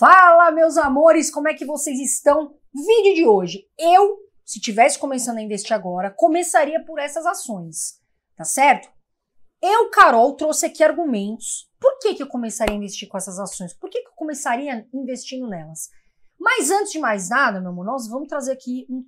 Fala, meus amores, como é que vocês estão? Vídeo de hoje. Eu, se tivesse começando a investir agora, começaria por essas ações, tá certo? Eu, Carol, trouxe aqui argumentos. Por que, que eu começaria a investir com essas ações? Por que, que eu começaria investindo nelas? Mas antes de mais nada, meu amor, nós vamos trazer aqui um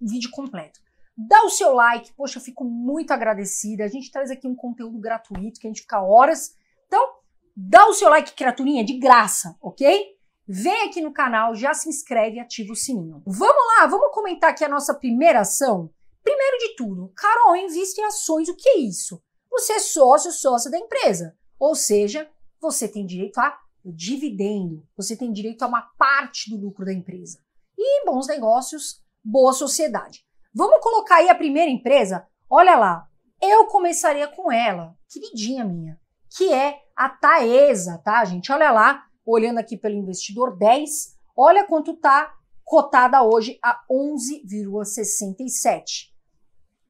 vídeo completo. Dá o seu like, poxa, eu fico muito agradecida. A gente traz aqui um conteúdo gratuito que a gente fica horas. Então, dá o seu like, criaturinha, de graça, ok? Vem aqui no canal, já se inscreve e ativa o sininho. Vamos lá, vamos comentar aqui a nossa primeira ação? Primeiro de tudo, Carol, invista em ações, o que é isso? Você é sócio, sócia da empresa. Ou seja, você tem direito a dividendo, você tem direito a uma parte do lucro da empresa. E bons negócios, boa sociedade. Vamos colocar aí a primeira empresa? Olha lá, eu começaria com ela, queridinha minha, que é a Taesa, tá, gente? Olha lá, olhando aqui pelo investidor 10, olha quanto está cotada hoje a 11,67.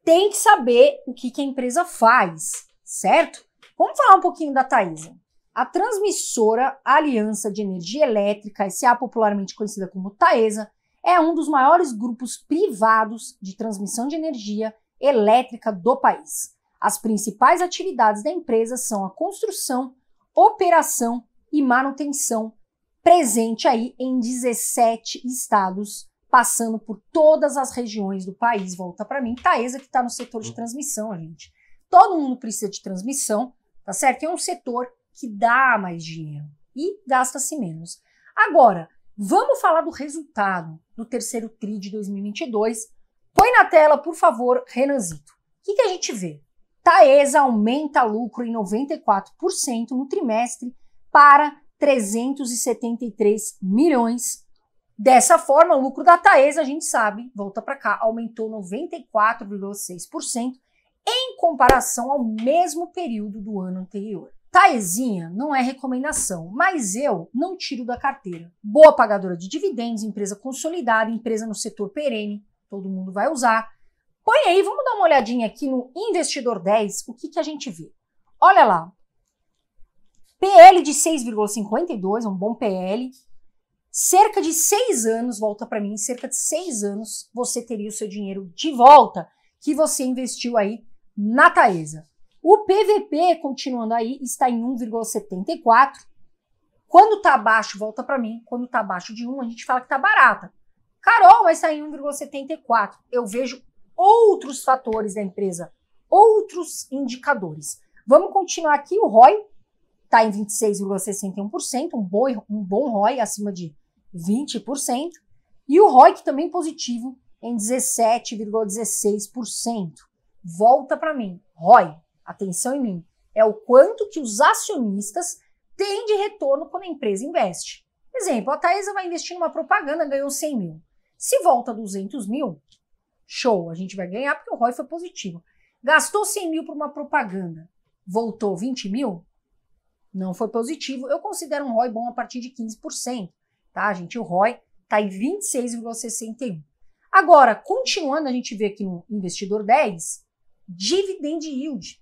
Tem que saber o que, que a empresa faz, certo? Vamos falar um pouquinho da Taísa. A transmissora Aliança de Energia Elétrica, SA popularmente conhecida como Taesa, é um dos maiores grupos privados de transmissão de energia elétrica do país. As principais atividades da empresa são a construção, operação e manutenção, presente aí em 17 estados, passando por todas as regiões do país. Volta para mim, Taesa, que está no setor de hum. transmissão, gente. Todo mundo precisa de transmissão, tá certo? É um setor que dá mais dinheiro e gasta-se menos. Agora, vamos falar do resultado do terceiro TRI de 2022. Põe na tela, por favor, Renanzito. O que, que a gente vê? Taesa aumenta lucro em 94% no trimestre para 373 milhões. Dessa forma, o lucro da Taesa, a gente sabe, volta para cá, aumentou 94,6% em comparação ao mesmo período do ano anterior. Taezinha não é recomendação, mas eu não tiro da carteira. Boa pagadora de dividendos, empresa consolidada, empresa no setor perene, todo mundo vai usar. Põe aí, vamos dar uma olhadinha aqui no Investidor 10, o que, que a gente vê. Olha lá, PL de 6,52, um bom PL. Cerca de seis anos, volta para mim, cerca de seis anos você teria o seu dinheiro de volta que você investiu aí na Taesa. O PVP, continuando aí, está em 1,74. Quando está abaixo, volta para mim. Quando está abaixo de 1, a gente fala que está barata. Carol vai sair em 1,74. Eu vejo outros fatores da empresa, outros indicadores. Vamos continuar aqui. O ROI está em 26,61%, um bom, um bom ROI acima de 20%, e o ROIC também positivo em 17,16%. Volta para mim, ROI, atenção em mim, é o quanto que os acionistas têm de retorno quando a empresa investe. Exemplo, a Taesa vai investir numa propaganda, ganhou 100 mil. Se volta 200 mil, show, a gente vai ganhar porque o ROI foi positivo. Gastou 100 mil para uma propaganda, voltou 20 mil, não foi positivo. Eu considero um ROI bom a partir de 15%, tá, gente? O ROI está em 26,61. Agora, continuando, a gente vê aqui no investidor 10, dividend yield.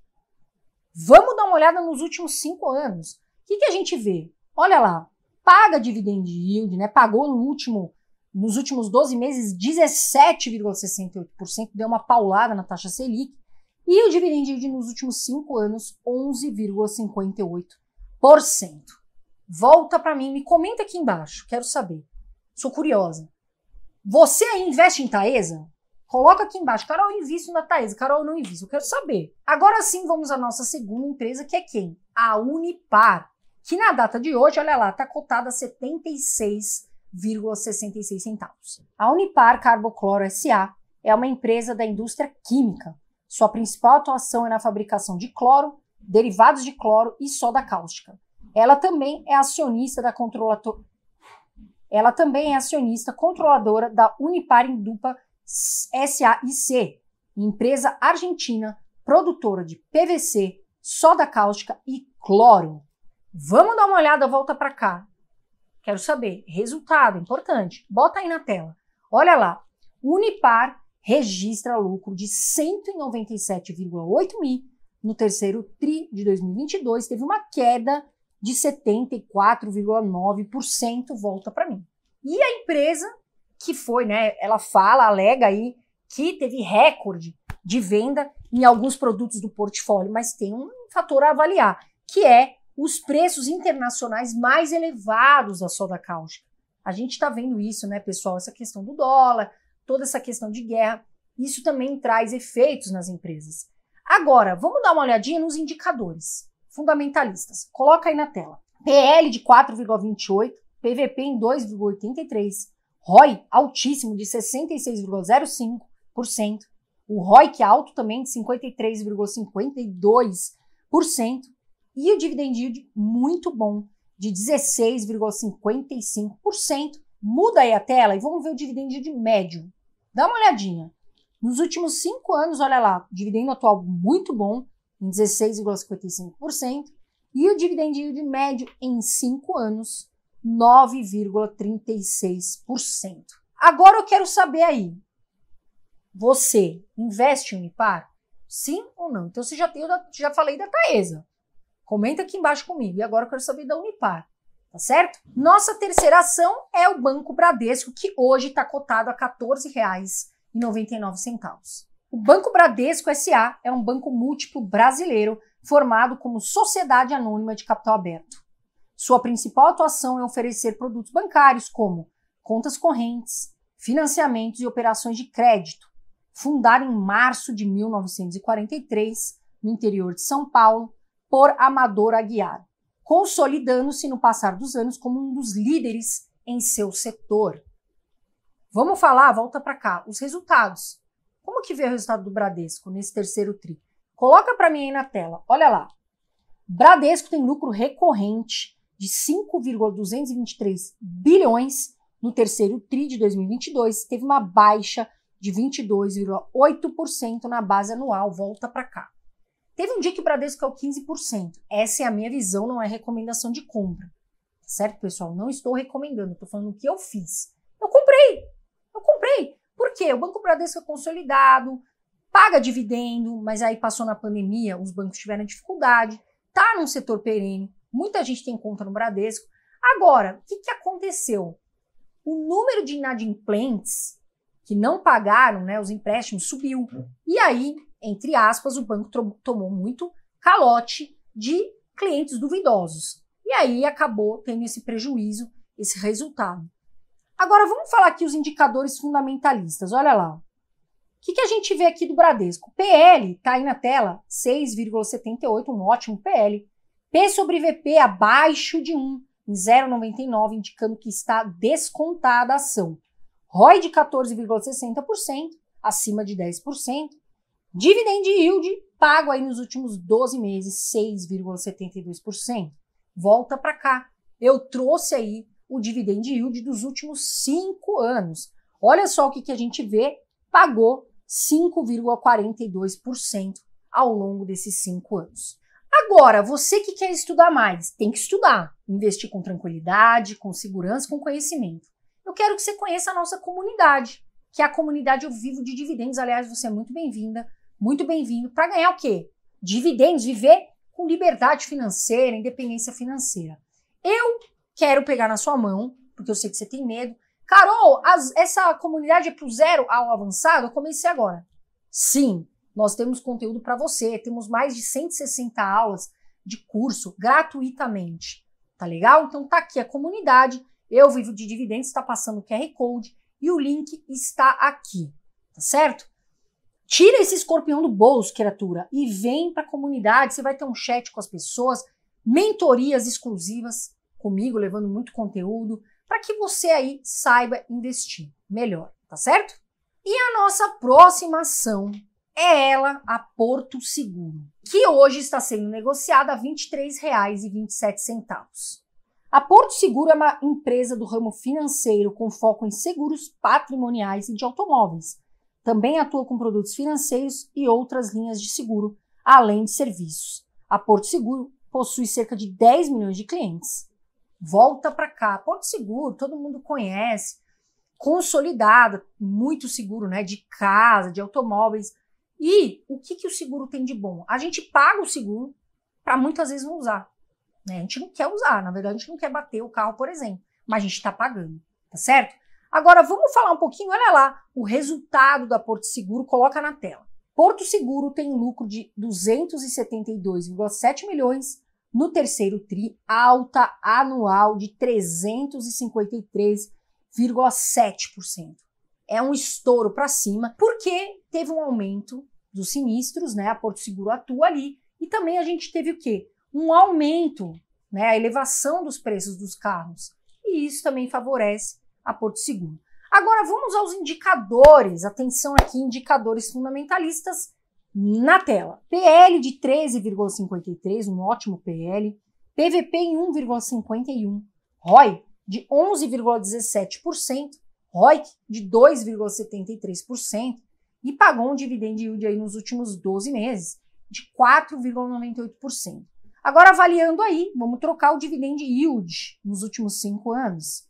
Vamos dar uma olhada nos últimos cinco anos. O que, que a gente vê? Olha lá, paga dividend yield, né? Pagou no último, nos últimos 12 meses 17,68%, deu uma paulada na taxa Selic. E o dividend yield nos últimos cinco anos, 11,58% por cento Volta para mim, me comenta aqui embaixo, quero saber. Sou curiosa. Você aí investe em Taesa? Coloca aqui embaixo, Carol, eu invisto na Taesa, Carol, eu não invisto, eu quero saber. Agora sim, vamos à nossa segunda empresa, que é quem? A Unipar, que na data de hoje, olha lá, está cotada a 76,66 centavos. A Unipar Carbocloro SA é uma empresa da indústria química. Sua principal atuação é na fabricação de cloro, derivados de cloro e soda cáustica. Ela também é acionista da controladora. Ela também é acionista controladora da Unipar Indupa SAIC, empresa argentina produtora de PVC, soda cáustica e cloro. Vamos dar uma olhada, volta para cá. Quero saber resultado importante. Bota aí na tela. Olha lá. Unipar registra lucro de 197,8 mil no terceiro TRI de 2022 teve uma queda de 74,9%, volta para mim. E a empresa que foi, né, ela fala, alega aí que teve recorde de venda em alguns produtos do portfólio, mas tem um fator a avaliar, que é os preços internacionais mais elevados da soda cáustica. A gente está vendo isso, né, pessoal? Essa questão do dólar, toda essa questão de guerra, isso também traz efeitos nas empresas. Agora, vamos dar uma olhadinha nos indicadores fundamentalistas. Coloca aí na tela. PL de 4,28, PVP em 2,83, ROI altíssimo de 66,05%, o ROI que é alto também de 53,52% e o dividend yield muito bom de 16,55%. Muda aí a tela e vamos ver o dividend yield médio. Dá uma olhadinha. Nos últimos cinco anos, olha lá, dividendo atual muito bom, em 16,55%, e o dividendo de médio em cinco anos, 9,36%. Agora eu quero saber aí, você investe em IPAR? Sim ou não? Então, você já, tem, já falei da Taesa. Comenta aqui embaixo comigo. E agora eu quero saber da Unipar. Tá certo? Nossa terceira ação é o Banco Bradesco, que hoje está cotado a R$ 14,00 e centavos. O Banco Bradesco SA é um banco múltiplo brasileiro formado como sociedade anônima de capital aberto. Sua principal atuação é oferecer produtos bancários como contas correntes, financiamentos e operações de crédito, fundado em março de 1943, no interior de São Paulo, por Amador Aguiar, consolidando-se no passar dos anos como um dos líderes em seu setor. Vamos falar, volta para cá, os resultados. Como que veio o resultado do Bradesco nesse terceiro tri? Coloca para mim aí na tela. Olha lá. Bradesco tem lucro recorrente de 5,223 bilhões no terceiro tri de 2022, teve uma baixa de 22,8% na base anual, volta para cá. Teve um dia que o Bradesco caiu 15%. Essa é a minha visão, não é recomendação de compra. Tá certo, pessoal? Não estou recomendando, estou falando o que eu fiz. Eu comprei, comprei. Por quê? O Banco Bradesco é consolidado, paga dividendo, mas aí passou na pandemia, os bancos tiveram dificuldade, está num setor perene, muita gente tem conta no Bradesco. Agora, o que, que aconteceu? O número de inadimplentes que não pagaram né, os empréstimos subiu. E aí, entre aspas, o banco tomou muito calote de clientes duvidosos. E aí acabou tendo esse prejuízo, esse resultado. Agora vamos falar aqui os indicadores fundamentalistas. Olha lá. O que, que a gente vê aqui do Bradesco? PL está aí na tela, 6,78, um ótimo PL. P sobre VP abaixo de 1, em 0,99, indicando que está descontada a ação. ROI de 14,60%, acima de 10%. Dividend yield pago aí nos últimos 12 meses, 6,72%. Volta para cá. Eu trouxe aí o dividend yield dos últimos cinco anos. Olha só o que, que a gente vê, pagou 5,42% ao longo desses cinco anos. Agora, você que quer estudar mais, tem que estudar, investir com tranquilidade, com segurança, com conhecimento. Eu quero que você conheça a nossa comunidade, que é a comunidade Eu Vivo de Dividendos. Aliás, você é muito bem-vinda, muito bem-vindo para ganhar o quê? Dividendos, viver com liberdade financeira, independência financeira. Eu quero pegar na sua mão, porque eu sei que você tem medo. Carol, as, essa comunidade é pro zero ao avançado? Eu comecei agora. Sim, nós temos conteúdo para você, temos mais de 160 aulas de curso gratuitamente. Tá legal? Então tá aqui a comunidade. Eu vivo de dividendos, está passando o QR Code e o link está aqui. Tá certo? Tira esse escorpião do bolso, criatura, e vem para a comunidade. Você vai ter um chat com as pessoas, mentorias exclusivas, comigo, levando muito conteúdo, para que você aí saiba investir melhor, tá certo? E a nossa próxima ação é ela, a Porto Seguro, que hoje está sendo negociada a R$ 23,27. A Porto Seguro é uma empresa do ramo financeiro com foco em seguros patrimoniais e de automóveis. Também atua com produtos financeiros e outras linhas de seguro, além de serviços. A Porto Seguro possui cerca de 10 milhões de clientes volta para cá. Porto seguro, todo mundo conhece, consolidado, muito seguro, né? De casa, de automóveis. E o que, que o seguro tem de bom? A gente paga o seguro para muitas vezes não usar. Né? A gente não quer usar, na verdade, a gente não quer bater o carro, por exemplo, mas a gente está pagando, tá certo? Agora vamos falar um pouquinho, olha lá, o resultado da Porto Seguro, coloca na tela. Porto Seguro tem lucro de 272,7 milhões no terceiro TRI, alta anual de 353,7%. É um estouro para cima, porque teve um aumento dos sinistros, né? A Porto Seguro atua ali. E também a gente teve o quê? Um aumento, né? A elevação dos preços dos carros. E isso também favorece a Porto Seguro. Agora vamos aos indicadores. Atenção aqui, indicadores fundamentalistas na tela. PL de 13,53, um ótimo PL. PVP em 1,51. ROI de 11,17%. ROIC de 2,73%. E pagou um dividend yield aí nos últimos 12 meses de 4,98%. Agora, avaliando aí, vamos trocar o dividend yield nos últimos cinco anos.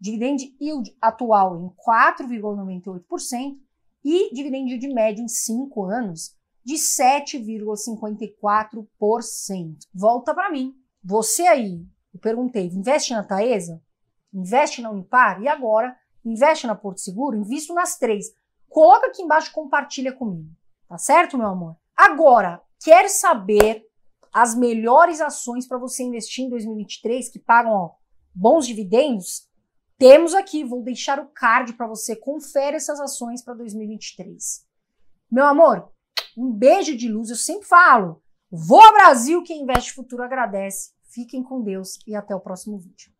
Dividend yield atual em 4,98%, e dividend yield médio em 5 anos de 7,54%. Volta para mim. Você aí, eu perguntei, investe na Taesa? Investe na Unipar? E agora? Investe na Porto Seguro? Invisto nas três. Coloca aqui embaixo, compartilha comigo. Tá certo, meu amor? Agora, quer saber as melhores ações para você investir em 2023 que pagam ó, bons dividendos? Temos aqui, vou deixar o card para você. Confere essas ações para 2023. Meu amor, um beijo de luz, eu sempre falo. vou ao Brasil, quem investe futuro agradece. Fiquem com Deus e até o próximo vídeo.